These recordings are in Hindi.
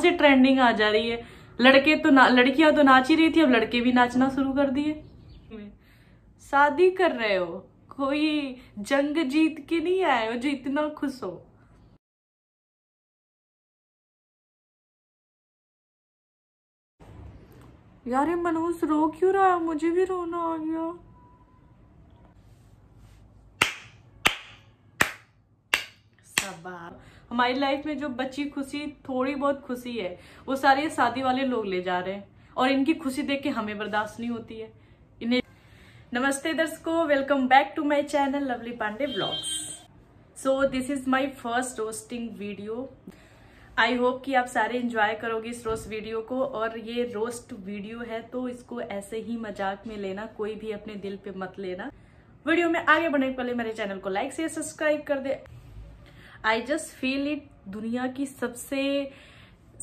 से ट्रेंडिंग आ जा रही है लड़के तो ना लड़कियां तो नाच ही रही थी अब लड़के भी नाचना शुरू कर दिए शादी कर रहे हो कोई जंग जीत के नहीं आए हो जो इतना खुश हो यार ये मनोज रो क्यों रहा है मुझे भी रोना आ गया सबाब हमारी लाइफ में जो बची खुशी थोड़ी बहुत खुशी है वो सारे शादी वाले लोग ले जा रहे हैं और इनकी खुशी देख के हमें बर्दाश्त नहीं होती है इन्हें नमस्ते दर्शकों welcome back to my channel Lovely Pandey blogs so this is my first roasting video I hope कि आप सारे इंजॉय करोगे इस रोस्ट वीडियो को और ये रोस्ट वीडियो है तो इसको ऐसे ही मजाक में लेना कोई भी अपने दिल पे मत लेना वीडियो में आगे बढ़ने के पहले मेरे चैनल को लाइक से सब्सक्राइब कर दे आई जस्ट फील इट दुनिया की सबसे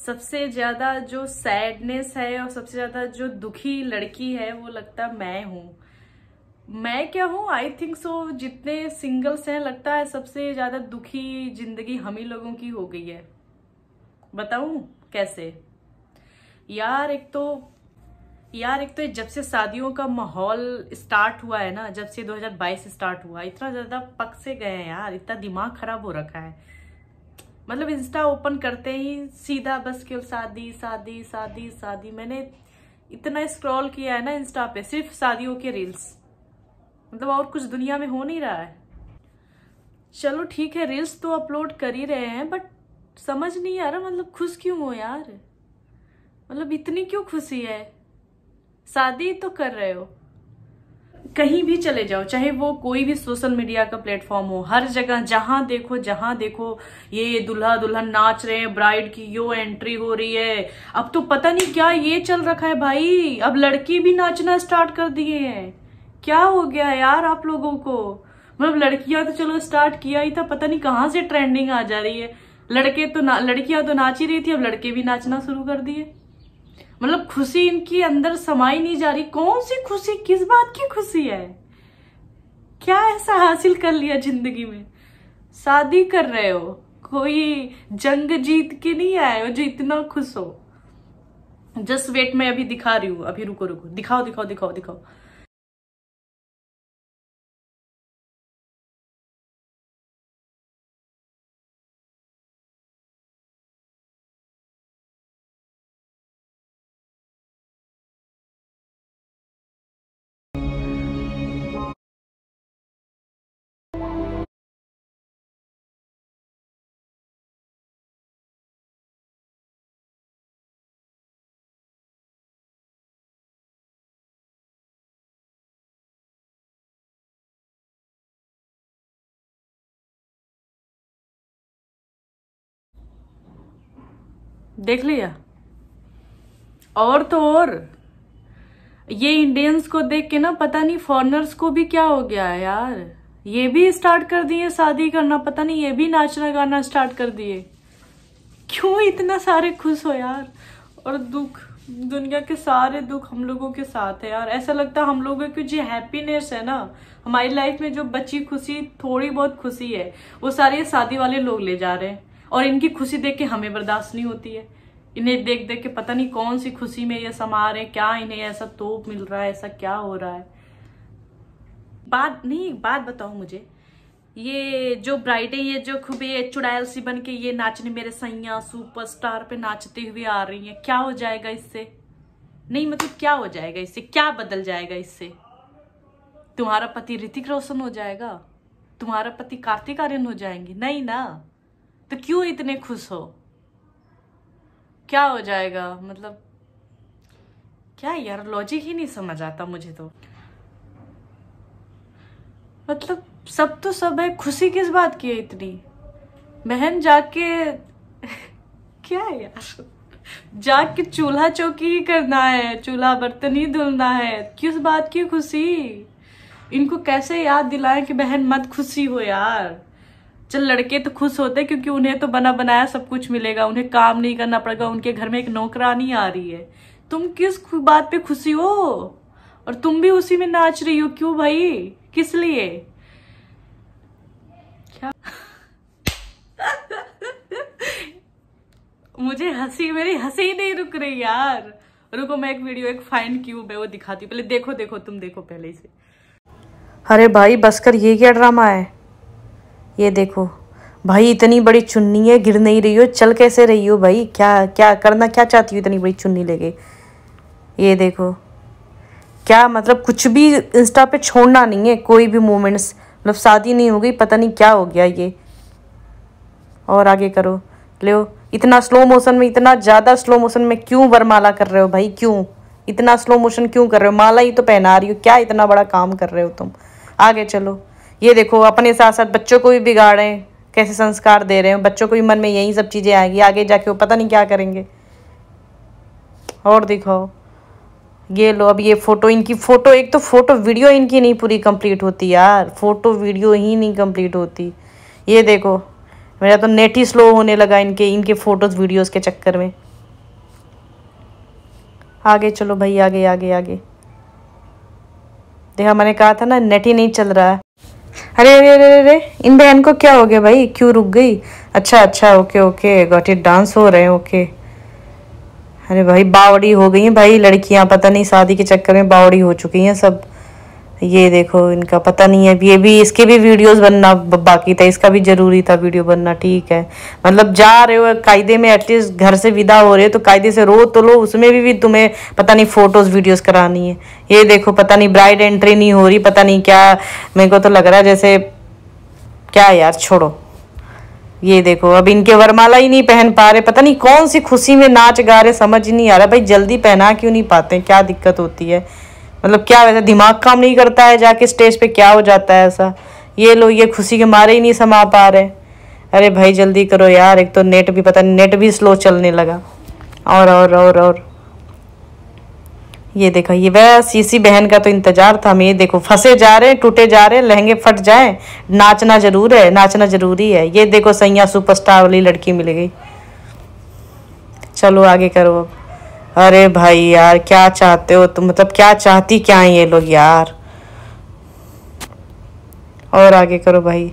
सबसे ज़्यादा जो सैडनेस है और सबसे ज़्यादा जो दुखी लड़की है वो लगता मैं हूँ मैं क्या हूँ आई थिंक सो जितने सिंगल्स हैं लगता है सबसे ज़्यादा दुखी जिंदगी हम ही लोगों की हो गई है बताऊ कैसे यार एक तो यार एक तो जब से शादियों का माहौल स्टार्ट हुआ है ना जब से 2022 स्टार्ट हुआ इतना ज्यादा पक से गए हैं यार इतना दिमाग खराब हो रखा है मतलब इंस्टा ओपन करते ही सीधा बस केवल शादी शादी शादी शादी मैंने इतना स्क्रॉल किया है ना इंस्टा पे सिर्फ शादियों के रील्स मतलब और कुछ दुनिया में हो नहीं रहा है चलो ठीक है रील्स तो अपलोड कर ही रहे हैं बट समझ नहीं आ रहा मतलब खुश क्यों हो यार मतलब इतनी क्यों खुशी है शादी तो कर रहे हो कहीं भी चले जाओ चाहे वो कोई भी सोशल मीडिया का प्लेटफॉर्म हो हर जगह जहां देखो जहां देखो ये दुल्हा दुल्हन नाच रहे हैं ब्राइड की यो एंट्री हो रही है अब तो पता नहीं क्या ये चल रखा है भाई अब लड़की भी नाचना स्टार्ट कर दिए हैं क्या हो गया यार आप लोगों को मतलब लड़कियां तो चलो स्टार्ट किया ही था पता नहीं कहाँ से ट्रेंडिंग आ जा रही है लड़के तो लड़कियां तो नाच ही रही थी अब लड़के भी नाचना शुरू कर दिए मतलब खुशी इनकी अंदर समाई नहीं जा रही कौन सी खुशी किस बात की खुशी है क्या ऐसा हासिल कर लिया जिंदगी में शादी कर रहे हो कोई जंग जीत के नहीं आए हो जो इतना खुश हो जस्ट वेट मैं अभी दिखा रही हूं अभी रुको रुको दिखाओ दिखाओ दिखाओ दिखाओ देख लिया और तो और ये इंडियंस को देख के ना पता नहीं फॉरनर्स को भी क्या हो गया है यार ये भी स्टार्ट कर दिए शादी करना पता नहीं ये भी नाचना गाना स्टार्ट कर दिए क्यों इतना सारे खुश हो यार और दुख दुनिया के सारे दुख हम लोगों के साथ है यार ऐसा लगता है हम लोगों की जो हैप्पीनेस है ना हमारी लाइफ में जो बची खुशी थोड़ी बहुत खुशी है वो सारे शादी वाले लोग ले जा रहे हैं और इनकी खुशी देख के हमें बर्दाश्त नहीं होती है इन्हें देख देख के पता नहीं कौन सी खुशी में ये समा रहे क्या इन्हें ऐसा तोप मिल रहा है ऐसा क्या हो रहा है बात नहीं एक बात बताओ मुझे ये जो ब्राइड है ये जो खूब ये चुड़ैल सी बन के ये नाचने मेरे सैया सुपरस्टार पे नाचते हुए आ रही है क्या हो जाएगा इससे नहीं मतलब क्या हो जाएगा इससे क्या बदल जाएगा इससे तुम्हारा पति ऋतिक रोशन हो जाएगा तुम्हारा पति कार्तिक आर्यन हो जाएंगे नहीं ना तो क्यों इतने खुश हो क्या हो जाएगा मतलब क्या यार लॉजिक ही नहीं समझ आता मुझे तो मतलब सब तो सब है खुशी किस बात की है इतनी बहन जाके क्या है यार जाके चूल्हा चौकी ही करना है चूल्हा बर्तन ही धुलना है किस बात की खुशी इनको कैसे याद दिलाएं कि बहन मत खुशी हो यार चल लड़के तो खुश होते क्योंकि उन्हें तो बना बनाया सब कुछ मिलेगा उन्हें काम नहीं करना पड़ेगा उनके घर में एक नौकरानी आ रही है तुम किस बात पे खुशी हो और तुम भी उसी में नाच रही हो क्यों भाई किस लिए क्या मुझे हंसी मेरी हंसी ही नहीं रुक रही यार रुको मैं एक वीडियो एक फाइन क्यूब है वो दिखाती हूँ पहले देखो देखो तुम देखो पहले से अरे भाई बस कर ये क्या ड्रामा है ये देखो भाई इतनी बड़ी चुन्नी है गिर नहीं रही हो चल कैसे रही हो भाई क्या क्या करना क्या चाहती हो इतनी बड़ी चुन्नी लेके ये देखो क्या मतलब कुछ भी इंस्टा पे छोड़ना नहीं है कोई भी मोमेंट्स मतलब शादी नहीं हो गई पता नहीं क्या हो गया ये और आगे करो ले इतना स्लो मोशन में इतना ज़्यादा स्लो मोशन में क्यों वरमाला कर रहे हो भाई क्यों इतना स्लो मोशन क्यों कर रहे हो माला ही तो पहना रही हो क्या इतना बड़ा काम कर रहे हो तुम आगे चलो ये देखो अपने साथ साथ बच्चों को भी बिगाड़ रहे हैं कैसे संस्कार दे रहे हैं बच्चों को भी मन में यही सब चीज़ें आएगी आगे जाके वो पता नहीं क्या करेंगे और दिखाओ ये लो अब ये फ़ोटो इनकी फ़ोटो एक तो फ़ोटो वीडियो इनकी नहीं पूरी कंप्लीट होती यार फ़ोटो वीडियो ही नहीं कंप्लीट होती ये देखो मेरा तो नेट ही स्लो होने लगा इनके इनके फ़ोटोज़ वीडियोज़ के चक्कर में आगे चलो भाई आगे आगे आगे देखा मैंने कहा था ना नेट ही नहीं चल रहा है अरे अरे अरे अरे इन बहन को क्या हो गया भाई क्यों रुक गई अच्छा अच्छा okay okay got it dance हो रहे हैं ओके अरे भाई बावड़ी हो गई है भाई लड़कियां पता नहीं शादी के चक्कर में बावड़ी हो चुकी हैं सब ये देखो इनका पता नहीं है ये भी इसके भी वीडियोस बनना बाकी था इसका भी ज़रूरी था वीडियो बनना ठीक है मतलब जा रहे हो कायदे में एटलीस्ट घर से विदा हो रहे हो तो कायदे से रो तो लो उसमें भी, भी तुम्हें पता नहीं फ़ोटोज़ वीडियोस करानी है ये देखो पता नहीं ब्राइड एंट्री नहीं हो रही पता नहीं क्या मेरे को तो लग रहा है जैसे क्या यार छोड़ो ये देखो अब इनके वरमाला ही नहीं पहन पा रहे पता नहीं कौन सी खुशी में नाच गा रहे समझ नहीं आ रहा भाई जल्दी पहना क्यों नहीं पाते क्या दिक्कत होती है मतलब क्या वैसा दिमाग काम नहीं करता है जाके स्टेज पे क्या हो जाता है ऐसा ये लोग ये खुशी के मारे ही नहीं समा पा रहे अरे भाई जल्दी करो यार एक तो नेट भी पता नहीं नेट भी स्लो चलने लगा और और और और ये देखो ये बस इसी बहन का तो इंतजार था हम ये देखो फंसे जा रहे टूटे जा रहे लहंगे फट जाए नाचना जरूर है नाचना जरूरी है ये देखो सैया सुपरस्टार वाली लड़की मिल गई चलो आगे करो अब अरे भाई यार क्या चाहते हो तुम मतलब क्या चाहती क्या है ये लोग यार और आगे करो भाई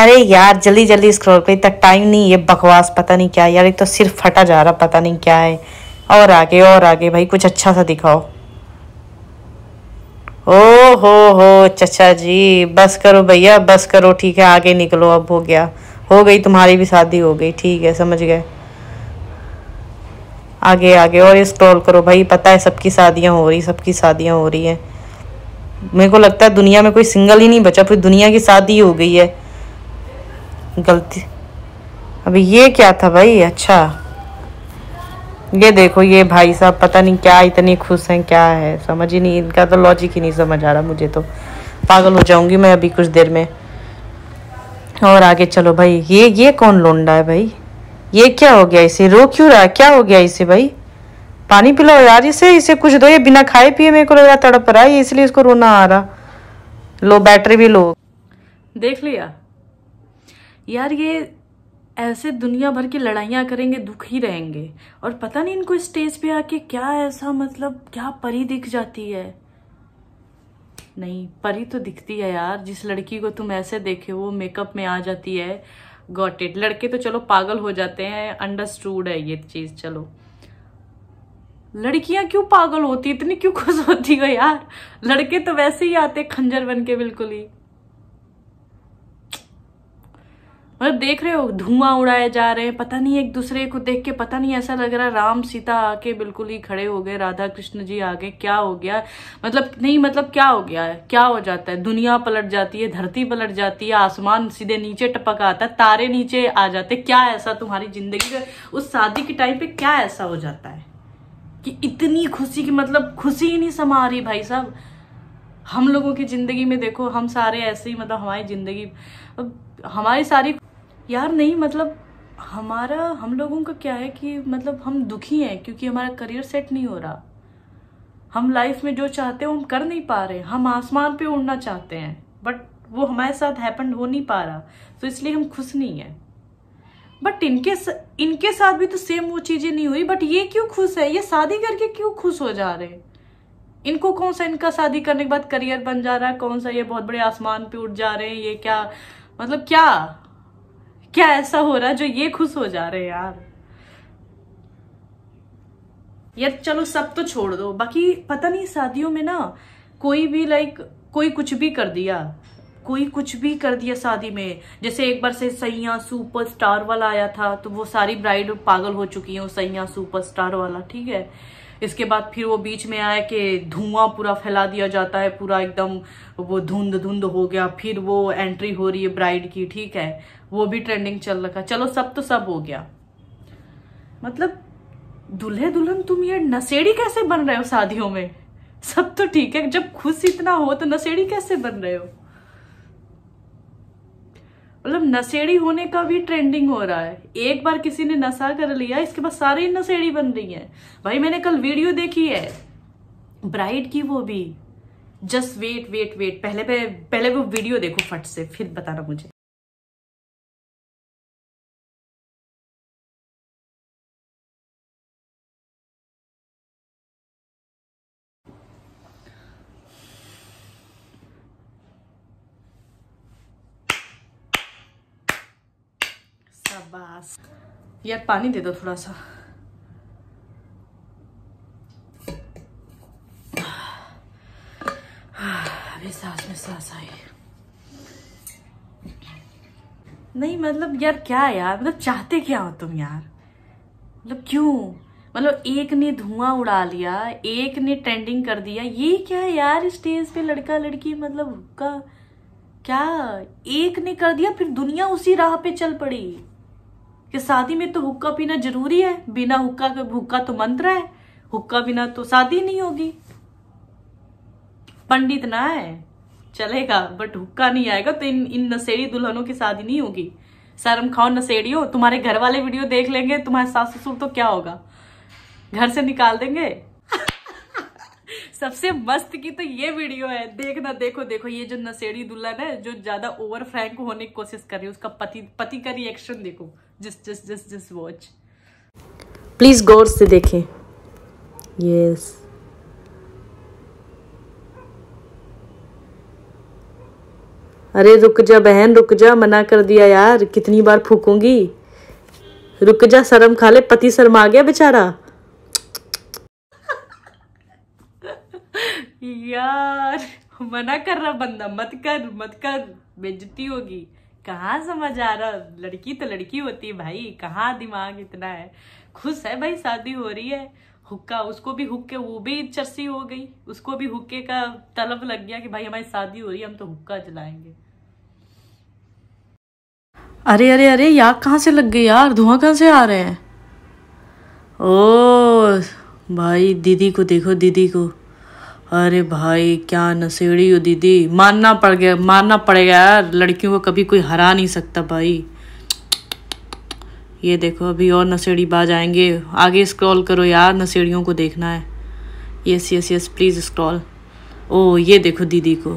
अरे यार जल्दी जल्दी स्क्रॉल करो इतना टाइम नहीं है बकवास पता नहीं क्या यार एक तो सिर्फ फटा जा रहा पता नहीं क्या है और आगे और आगे भाई कुछ अच्छा सा दिखाओ ओ हो हो चचा जी बस करो भैया बस करो ठीक है आगे निकलो अब हो गया हो गई तुम्हारी भी शादी हो गई ठीक है समझ गए आगे आगे और स्क्रॉल करो भाई पता है सबकी शादियाँ हो रही सबकी शादियाँ हो रही है मेरे को लगता है दुनिया में कोई सिंगल ही नहीं बचा पूरी दुनिया की शादी हो गई है गलती अभी ये क्या था भाई अच्छा ये देखो ये भाई साहब पता नहीं क्या इतने खुश हैं क्या है समझ ही नहीं इनका तो लॉजिक ही नहीं समझ आ रहा मुझे तो पागल हो जाऊंगी मैं अभी कुछ देर में और आगे चलो भाई ये ये कौन लोंडा है भाई ये क्या हो गया इसे रो क्यों रहा क्या हो गया इसे भाई पानी पिलाओ यार इसे इसे कुछ दो ये बिना खाए पिए मेरे को लग रहा तड़प रहा है इसलिए इसको रोना आ रहा लो बैटरी भी लो देख लिया यार ये ऐसे दुनिया भर की लड़ाइयाँ करेंगे दुखी रहेंगे और पता नहीं इनको स्टेज पे आके क्या ऐसा मतलब क्या परी दिख जाती है नहीं परी तो दिखती है यार जिस लड़की को तुम ऐसे देखे हो मेकअप में आ जाती है गॉट इट लड़के तो चलो पागल हो जाते हैं अंडरस्टूड है ये चीज चलो लड़कियां क्यों पागल होती इतनी क्यों खुश होती है यार लड़के तो वैसे ही आते खंजर बन के बिल्कुल ही मतलब देख रहे हो धुआं उड़ाए जा रहे हैं पता नहीं एक दूसरे को देख के पता नहीं ऐसा लग रहा राम सीता आके बिल्कुल ही खड़े हो गए राधा कृष्ण जी आगे क्या हो गया मतलब नहीं मतलब क्या हो गया है क्या हो जाता है दुनिया पलट जाती है धरती पलट जाती है आसमान सीधे नीचे टपक आता है तारे नीचे आ जाते क्या ऐसा तुम्हारी जिंदगी का उस शादी के टाइम पे क्या ऐसा हो जाता है कि इतनी खुशी की मतलब खुशी ही नहीं समा रही भाई साहब हम लोगों की जिंदगी में देखो हम सारे ऐसे ही मतलब हमारी जिंदगी हमारी सारी यार नहीं मतलब हमारा हम लोगों का क्या है कि मतलब हम दुखी हैं क्योंकि हमारा करियर सेट नहीं हो रहा हम लाइफ में जो चाहते हैं हम कर नहीं पा रहे हम आसमान पे उड़ना चाहते हैं बट वो हमारे साथ हैपन हो नहीं पा रहा तो इसलिए हम खुश नहीं हैं बट इनके इनके साथ भी तो सेम वो चीज़ें नहीं हुई बट ये क्यों खुश है ये शादी करके क्यों खुश हो जा रहे हैं इनको कौन सा इनका शादी करने के बाद करियर बन जा रहा है कौन सा ये बहुत बड़े आसमान पे उठ जा रहे हैं ये क्या मतलब क्या क्या ऐसा हो रहा है जो ये खुश हो जा रहे हैं यार यार चलो सब तो छोड़ दो बाकी पता नहीं शादियों में ना कोई भी लाइक कोई कुछ भी कर दिया कोई कुछ भी कर दिया शादी में जैसे एक बार से सैया सुपर स्टार वाला आया था तो वो सारी ब्राइड पागल हो चुकी हैं सैया सुपर स्टार वाला ठीक है इसके बाद फिर वो बीच में आया कि धुआं पूरा फैला दिया जाता है पूरा एकदम वो धुंध धुंध हो गया फिर वो एंट्री हो रही है ब्राइड की ठीक है वो भी ट्रेंडिंग चल रखा चलो सब तो सब हो गया मतलब दुल्हे दुल्हन तुम ये नशेड़ी कैसे बन रहे हो शादियों में सब तो ठीक है जब खुश इतना हो तो नशेड़ी कैसे बन रहे हो मतलब नशेड़ी होने का भी ट्रेंडिंग हो रहा है एक बार किसी ने नशा कर लिया इसके बाद सारे ही नशेड़ी बन रही है भाई मैंने कल वीडियो देखी है ब्राइड की वो भी जस्ट वेट वेट वेट पहले पहले वो वीडियो देखो फट से फिर बताना मुझे यार पानी दे दो थोड़ा सा अभी सांस में सांस आई नहीं मतलब यार क्या यार मतलब चाहते क्या हो तुम यार मतलब क्यों मतलब एक ने धुआं उड़ा लिया एक ने ट्रेंडिंग कर दिया ये क्या यार स्टेज पे लड़का लड़की मतलब का क्या एक ने कर दिया फिर दुनिया उसी राह पे चल पड़ी कि शादी में तो हुक्का पीना जरूरी है बिना हुक्का के हुक्का तो मंत्र है हुक्का बिना तो शादी नहीं होगी पंडित ना है चलेगा बट हुक्का नहीं आएगा तो इन इन नशेड़ी दुल्हनों की शादी नहीं होगी शर्म खाओ नशेड़ियों तुम्हारे घर वाले वीडियो देख लेंगे तुम्हारे सास ससुर तो क्या होगा घर से निकाल देंगे सबसे मस्त की तो ये वीडियो है देखना देखो देखो ये जो नशेड़ी दुल्हन है जो ज्यादा ओवर फ्रैंक होने की कोशिश कर रही है उसका पति पति का रिएक्शन देखो just just just just watch please गौर से देखें यस अरे रुक जा बहन रुक जा मना कर दिया यार कितनी बार फूकूंगी रुक जा शर्म खा ले पति शर्मा गया बेचारा यार मना कर रहा बंदा मत कर मत कर बेजती होगी कहाँ समझ आ रहा लड़की तो लड़की होती है भाई कहाँ दिमाग इतना है खुश है भाई शादी हो रही है हुक्का उसको भी हुक्के वो भी चर्सी हो गई उसको भी हुक्के का तलब लग गया कि भाई हमारी शादी हो रही है हम तो हुक्का जलाएंगे अरे अरे अरे यार कहाँ से लग गई यार धुआं कहाँ से आ रहे हैं ओ भाई दीदी को देखो दीदी को अरे भाई क्या नशेड़ी हो दीदी मानना पड़ गया मानना पड़ेगा यार लड़कियों को कभी कोई हरा नहीं सकता भाई ये देखो अभी और नशेड़ी बाज आएंगे आगे स्क्रॉल करो यार नशेड़ियों को देखना है yes yes yes please scroll ओ ये देखो दीदी को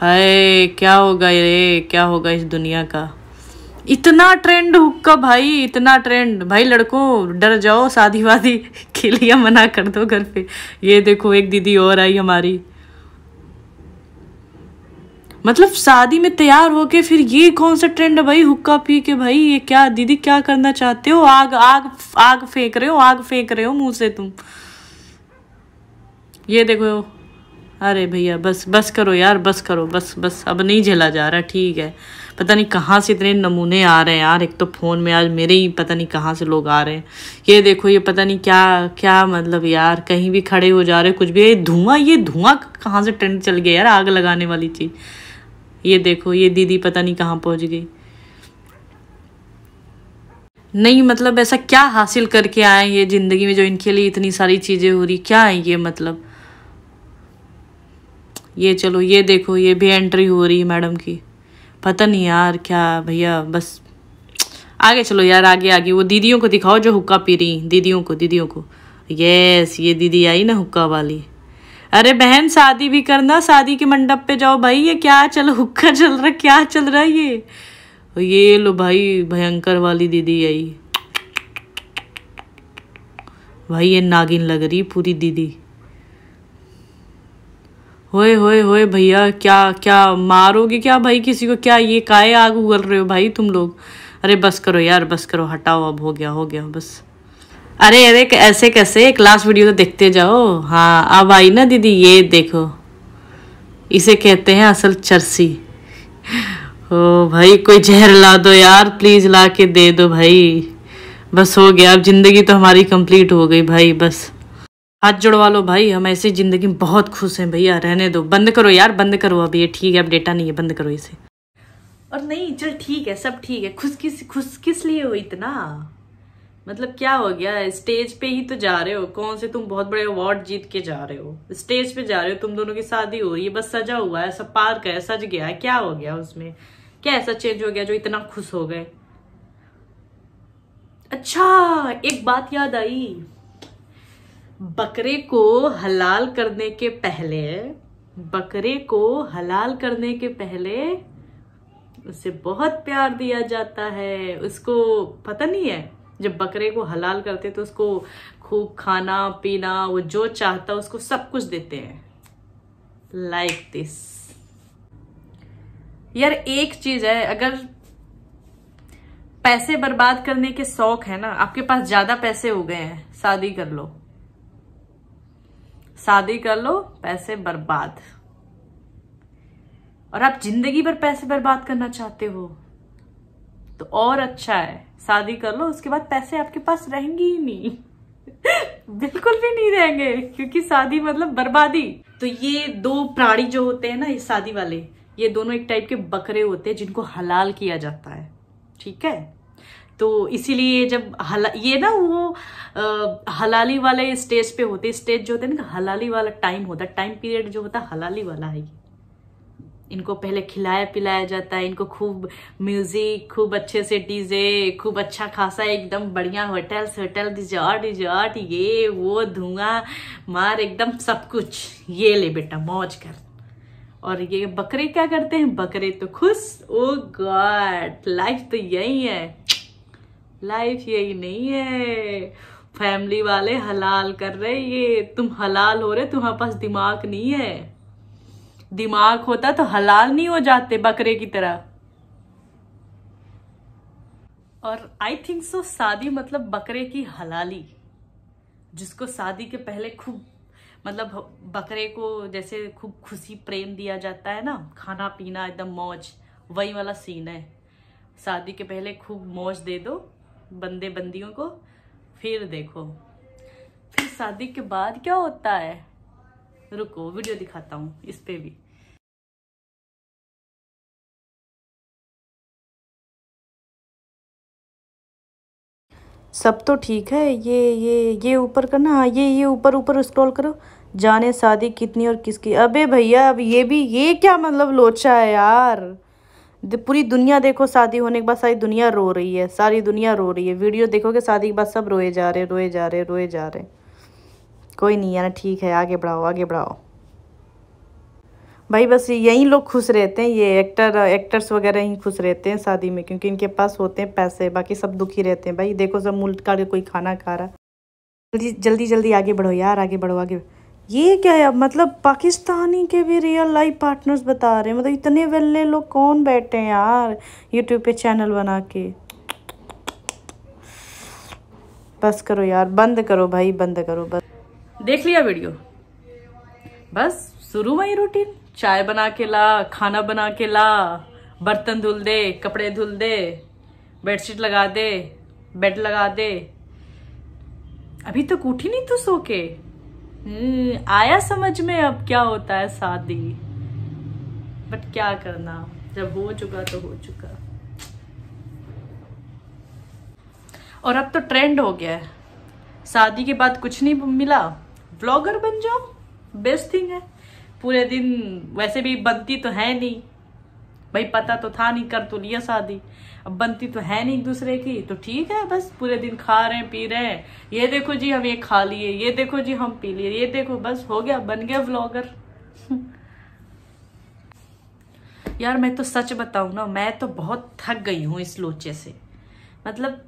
हाय क्या होगा ये क्या होगा इस दुनिया का इतना ट्रेंड हुक्का भाई इतना ट्रेंड भाई लड़कों डर जाओ शादी वादी के लिए मना कर दो घर पे ये देखो एक दीदी और आई हमारी मतलब शादी में तैयार होके फिर ये कौन सा ट्रेंड है भाई हुक्का पी के भाई ये क्या दीदी क्या करना चाहते हो आग आग आग फेंक रहे हो आग फेंक रहे हो मुंह से तुम ये देखो अरे भैया बस बस करो यार बस करो बस बस अब नहीं झेला जा रहा ठीक है पता नहीं कहाँ से इतने नमूने आ रहे हैं यार एक तो फ़ोन में आज मेरे ही पता नहीं कहाँ से लोग आ रहे हैं ये देखो ये पता नहीं क्या क्या मतलब यार कहीं भी खड़े हो जा रहे कुछ भी ये धुआं ये धुआं कहाँ से ट्रेंड चल गया यार आग लगाने वाली चीज़ ये देखो ये दीदी पता नहीं कहाँ पहुँच गई नहीं मतलब ऐसा क्या हासिल करके आए ये ज़िंदगी में जो इनके लिए इतनी सारी चीज़ें हो रही क्या है ये मतलब ये चलो ये देखो ये भी एंट्री हो रही है मैडम की पता नहीं यार क्या भैया बस आगे चलो यार आगे आगे वो दीदियों को दिखाओ जो हुक्का पी रही दीदियों को दीदियों को यस ये दीदी आई ना हुक्का वाली अरे बहन शादी भी करना शादी के मंडप पे जाओ भाई ये क्या चल हुक्का चल रहा क्या चल रहा है ये ये लो भाई भयंकर वाली दीदी आई भाई ये नागिन लग रही पूरी दीदी होए होए होए भैया क्या क्या मारोगे क्या भाई किसी को क्या ये काय आग उगल रहे हो भाई तुम लोग अरे बस करो यार बस करो हटाओ अब हो गया हो गया बस अरे अरे ऐसे कैसे एक लास्ट वीडियो तो देखते जाओ हाँ अब आई ना दीदी ये देखो इसे कहते हैं असल चरसी ओ भाई कोई जहर ला दो यार प्लीज़ ला के दे दो भाई बस हो गया अब ज़िंदगी तो हमारी कंप्लीट हो गई भाई बस हाथ जुड़वा लो भाई हम ऐसी ज़िंदगी में बहुत खुश हैं भैया रहने दो बंद करो यार बंद करो अब ये ठीक है अब डेटा नहीं है बंद करो इसे और नहीं चल ठीक है सब ठीक है खुश किस खुश किस लिए हो इतना मतलब क्या हो गया स्टेज पे ही तो जा रहे हो कौन से तुम बहुत बड़े अवार्ड जीत के जा रहे हो स्टेज पे जा रहे हो तुम दोनों की शादी हो रही है बस सजा हुआ है सब पार्क है सज गया है क्या हो गया उसमें क्या ऐसा चेंज हो गया जो इतना खुश हो गए अच्छा एक बात याद आई बकरे को हलाल करने के पहले बकरे को हलाल करने के पहले उसे बहुत प्यार दिया जाता है उसको पता नहीं है जब बकरे को हलाल करते तो उसको खूब खाना पीना वो जो चाहता उसको सब कुछ देते हैं लाइक दिस यार एक चीज है अगर पैसे बर्बाद करने के शौक है ना आपके पास ज्यादा पैसे हो गए हैं शादी कर लो शादी कर लो पैसे बर्बाद और आप जिंदगी भर पैसे बर्बाद करना चाहते हो तो और अच्छा है शादी कर लो उसके बाद पैसे आपके पास रहेंगे ही नहीं बिल्कुल भी नहीं रहेंगे क्योंकि शादी मतलब बर्बादी तो ये दो प्राणी जो होते हैं ना ये शादी वाले ये दोनों एक टाइप के बकरे होते हैं जिनको हलाल किया जाता है ठीक है तो इसीलिए जब हला ये ना वो हलाली वाले स्टेज पे होते स्टेज जो होते हैं ना हलाली वाला टाइम होता है टाइम पीरियड जो होता है हलाली वाला है ये इनको पहले खिलाया पिलाया जाता है इनको खूब म्यूजिक खूब अच्छे से डीजे खूब अच्छा खासा एकदम बढ़िया होटल होटल रिजॉर्ट रिजॉर्ट ये वो धुआं मार एकदम सब कुछ ये ले बेटा मौज कर और ये बकरे क्या करते हैं बकरे तो खुश ओ गॉड लाइफ तो यही है लाइफ यही नहीं है फैमिली वाले हलाल कर रहे ये तुम हलाल हो रहे तुम्हारे पास दिमाग नहीं है दिमाग होता तो हलाल नहीं हो जाते बकरे की तरह और आई थिंक सो शादी मतलब बकरे की हलाली जिसको शादी के पहले खूब मतलब बकरे को जैसे खूब खुशी प्रेम दिया जाता है ना खाना पीना एकदम मौज वही वाला सीन है शादी के पहले खूब मौज दे दो बंदे बंदियों को फिर देखो फिर शादी के बाद क्या होता है रुको वीडियो दिखाता हूँ इस पे भी सब तो ठीक है ये ये ये ऊपर करना हाँ ये ये ऊपर ऊपर स्क्रॉल करो जाने शादी कितनी और किसकी अबे भैया अब ये भी ये क्या मतलब लोचा है यार पूरी दुनिया देखो शादी होने के बाद सारी दुनिया रो रही है सारी दुनिया रो रही है वीडियो देखोगे शादी के बाद सब रोए जा रहे रोए जा रहे रोए जा रहे कोई नहीं यार ठीक है आगे बढ़ाओ आगे बढ़ाओ भाई बस यही लोग खुश रहते हैं ये एक्टर एक्टर्स वगैरह ही खुश रहते हैं शादी में क्योंकि इनके पास होते हैं पैसे बाकी सब दुखी रहते हैं भाई देखो सब मुल्क का कोई खाना खा रहा जल्दी जल्दी जल्दी आगे बढ़ो यार आगे बढ़ो आगे बढ़ो। ये क्या है मतलब पाकिस्तानी के भी रियल लाइफ पार्टनर्स बता रहे हैं मतलब इतने वेल्ले लोग कौन बैठे हैं यार यूट्यूब पे चैनल बना के बस करो यार बंद करो भाई बंद करो बस देख लिया वीडियो बस शुरू हुआ रूटीन चाय बना के ला खाना बना के ला बर्तन धुल दे कपड़े धुल दे बेडशीट लगा दे बेड लगा दे अभी तक तो उठी नहीं तू सो के हम्म, आया समझ में अब क्या होता है शादी बट क्या करना जब हो चुका तो हो चुका और अब तो ट्रेंड हो गया है शादी के बाद कुछ नहीं मिला ब्लॉगर बन जाओ बेस्ट थिंग है पूरे दिन वैसे भी बनती तो है नहीं भाई पता तो था नहीं कर तो लिया शादी अब बनती तो है नहीं दूसरे की तो ठीक है बस पूरे दिन खा रहे हैं पी रहे हैं ये देखो जी हम ये खा लिए ये देखो जी हम पी लिए ये देखो बस हो गया बन गया व्लॉगर यार मैं तो सच बताऊ ना मैं तो बहुत थक गई हूं इस लोचे से मतलब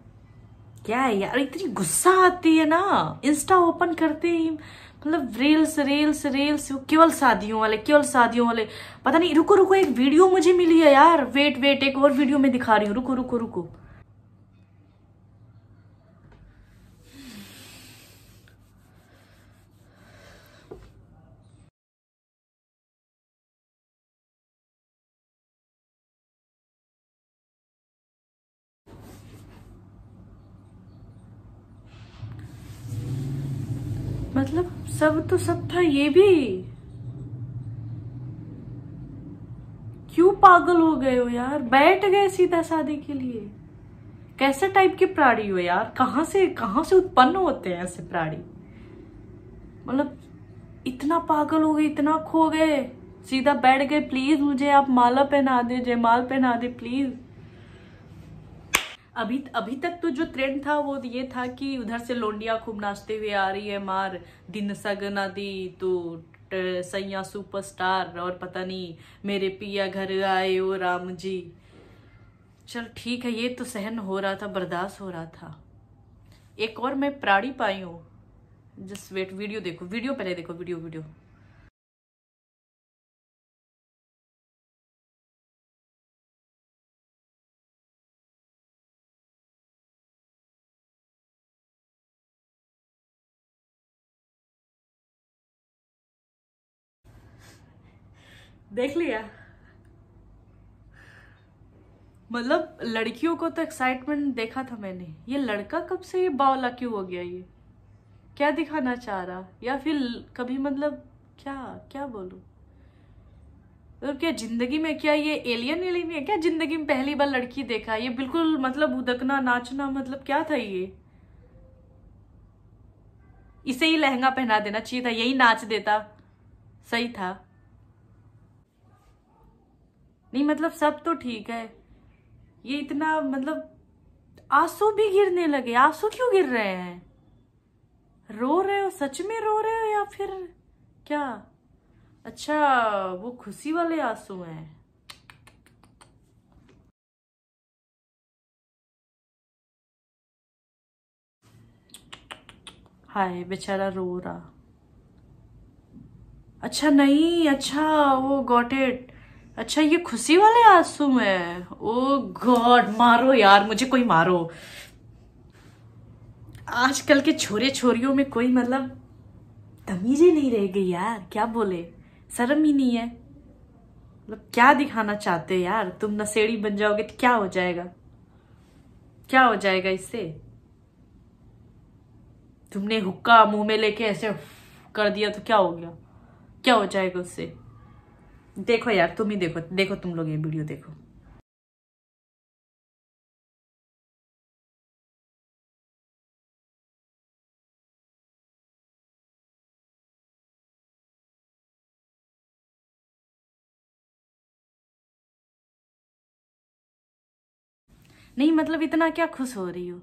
क्या है यार इतनी गुस्सा आती है ना इंस्टा ओपन करते ही मतलब रील्स रील्स रील्स केवल शादियों वाले केवल शादियों वाले पता नहीं रुको रुको एक वीडियो मुझे मिली है यार वेट वेट एक और वीडियो में दिखा रही हूँ रुको रुको रुको तो सब था ये भी क्यों पागल हो गए हो यार बैठ गए सीधा शादी के लिए कैसे टाइप के प्राणी हो यार कहां से कहा से उत्पन्न होते हैं ऐसे प्राणी मतलब इतना पागल हो गए इतना खो गए सीधा बैठ गए प्लीज मुझे आप माला पहना दे जयमाल पहना दे प्लीज अभी अभी तक तो जो ट्रेंड था वो ये था कि उधर से लोंडिया खूब नाचते हुए आ रही है मार दिन सगना दी तो सैया सुपरस्टार और पता नहीं मेरे पिया घर आए ओ राम जी चल ठीक है ये तो सहन हो रहा था बर्दाश्त हो रहा था एक और मैं प्राणी पाई हूँ जस्ट वेट वीडियो देखो वीडियो पहले देखो वीडियो वीडियो देख लिया मतलब लड़कियों को तो एक्साइटमेंट देखा था मैंने ये लड़का कब से ये बावला क्यों हो गया ये क्या दिखाना चाह रहा या फिर कभी मतलब क्या क्या बोलू मतलब क्या जिंदगी में क्या ये एलियन एलियन है क्या जिंदगी में पहली बार लड़की देखा ये बिल्कुल मतलब उदकना नाचना मतलब क्या था ये इसे ही लहंगा पहना देना चाहिए था यही नाच देता सही था नहीं मतलब सब तो ठीक है ये इतना मतलब आंसू भी गिरने लगे आंसू क्यों गिर रहे हैं रो रहे हो सच में रो रहे हो या फिर क्या अच्छा वो खुशी वाले आंसू हैं हाय बेचारा रो रहा अच्छा नहीं अच्छा वो गॉट इट अच्छा ये खुशी वाले आंसू में ओ गॉड मारो यार मुझे कोई मारो आजकल के छोरे छोरियों में कोई मतलब तमीज ही नहीं रह गई यार क्या बोले शर्म ही नहीं है मतलब क्या दिखाना चाहते यार तुम नशेड़ी बन जाओगे तो क्या हो जाएगा क्या हो जाएगा इससे तुमने हुक्का मुंह में लेके ऐसे कर दिया तो क्या हो गया क्या हो जाएगा उससे देखो यार तुम ही देखो देखो तुम लोग ये वीडियो देखो नहीं मतलब इतना क्या खुश हो रही हो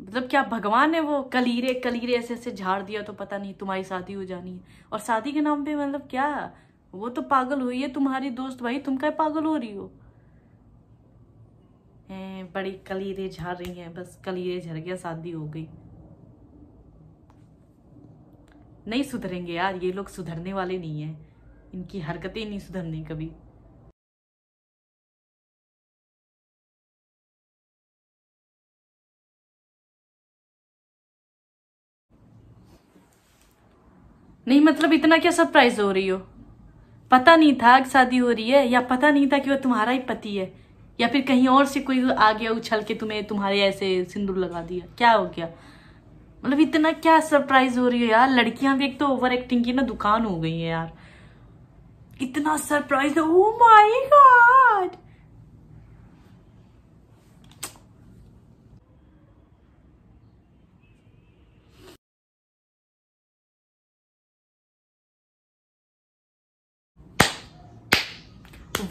मतलब क्या भगवान है वो कलीरे कलीरे ऐसे ऐसे झाड़ दिया तो पता नहीं तुम्हारी शादी हो जानी है और शादी के नाम पे मतलब क्या वो तो पागल हुई है तुम्हारी दोस्त भाई तुम क्या पागल हो रही हो बड़ी कलीरें झार रही है बस कलीरें झर गया शादी हो गई नहीं सुधरेंगे यार ये लोग सुधरने वाले नहीं है इनकी हरकतें नहीं सुधरनी कभी नहीं मतलब इतना क्या सरप्राइज हो रही हो पता नहीं था कि शादी हो रही है या पता नहीं था कि वह तुम्हारा ही पति है या फिर कहीं और से कोई आ गया उछल के तुम्हें तुम्हारे ऐसे सिंदूर लगा दिया क्या हो गया मतलब इतना क्या सरप्राइज हो रही है यार लड़कियां भी एक तो ओवर एक्टिंग की ना दुकान हो गई है यार इतना surprise oh my god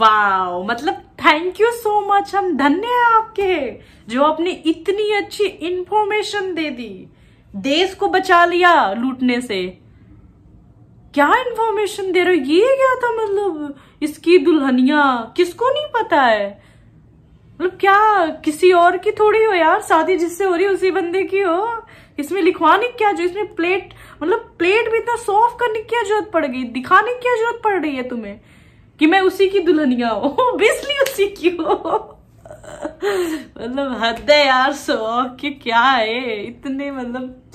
wow मतलब थैंक यू सो मच हम धन्य है आपके जो आपने इतनी अच्छी इंफॉर्मेशन दे दी देश को बचा लिया लूटने से क्या इंफॉर्मेशन दे रहे हो ये क्या था मतलब इसकी दुल्हनिया किसको नहीं पता है मतलब क्या किसी और की थोड़ी हो यार शादी जिससे हो रही है उसी बंदे की हो इसमें लिखवाने की क्या जो इसमें प्लेट मतलब प्लेट भी इतना सॉफ्ट करने की क्या जरूरत पड़ गई दिखाने की क्या जरूरत पड़ रही है तुम्हें कि मैं उसी की दुल्हनिया हूँ उसी की हो मतलब हद है यार सो कि क्या है इतने मतलब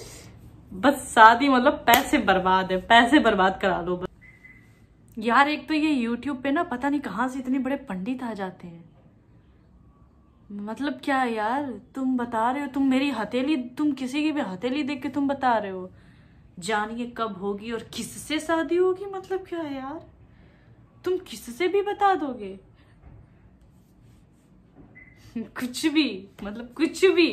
बस शादी मतलब पैसे बर्बाद है पैसे बर्बाद करा लो बस यार एक तो ये YouTube पे ना पता नहीं कहाँ से इतने बड़े पंडित आ जाते हैं मतलब क्या यार तुम बता रहे हो तुम मेरी हथेली तुम किसी की भी हथेली देख के तुम बता रहे हो जानिए कब होगी और किससे शादी होगी मतलब क्या है यार तुम किससे भी बता दोगे कुछ भी मतलब कुछ भी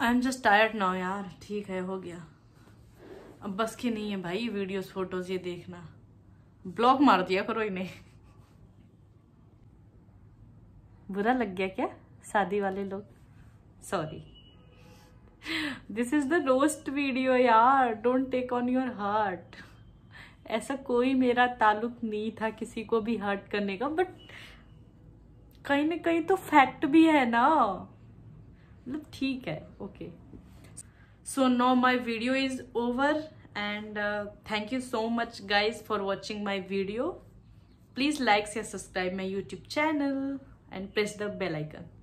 I am just tired now यार ठीक है हो गया अब बस की नहीं है भाई वीडियोस फोटोज ये देखना ब्लॉक मार दिया करो इन्हें बुरा लग गया क्या शादी वाले लोग sorry this is the roast video यार don't take on your heart ऐसा कोई मेरा ताल्लुक नहीं था किसी को भी हर्ट करने का बट कहीं ना कहीं तो फैक्ट भी है ना मतलब ठीक है okay so no my video is over and thank you so much guys for watching my video please likes या subscribe my YouTube channel and press the bell icon